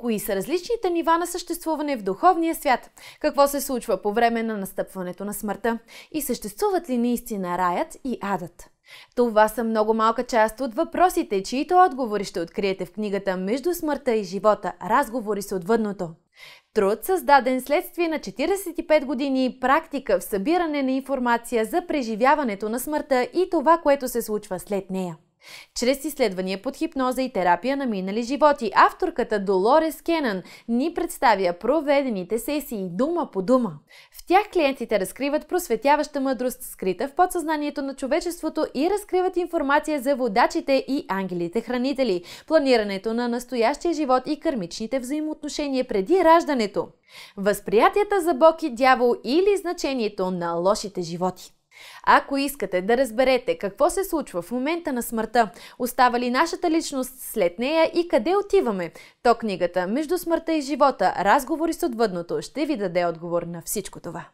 Кои са различните нива на съществуване в духовния свят? Какво се случва по време на настъпването на смъртта? И съществуват ли наистина раят и адът? Това са много малка част от въпросите, чието отговори ще откриете в книгата Между смъртта и живота – разговори с отвъдното. Труд, създаден следствие на 45 години практика в събиране на информация за преживяването на смъртта и това, което се случва след нея. Чрез изследвания под хипноза и терапия на минали животи, авторката Долорес Кенън ни представя проведените сесии дума по дума. В тях клиентите разкриват просветяваща мъдрост, скрита в подсъзнанието на човечеството и разкриват информация за водачите и ангелите-хранители, планирането на настоящия живот и кърмичните взаимоотношения преди раждането, възприятията за Бог и дявол или значението на лошите животи. Ако искате да разберете какво се случва в момента на смъртта, остава ли нашата личност след нея и къде отиваме, то книгата Между смъртта и живота – разговори с отвъдното ще ви даде отговор на всичко това.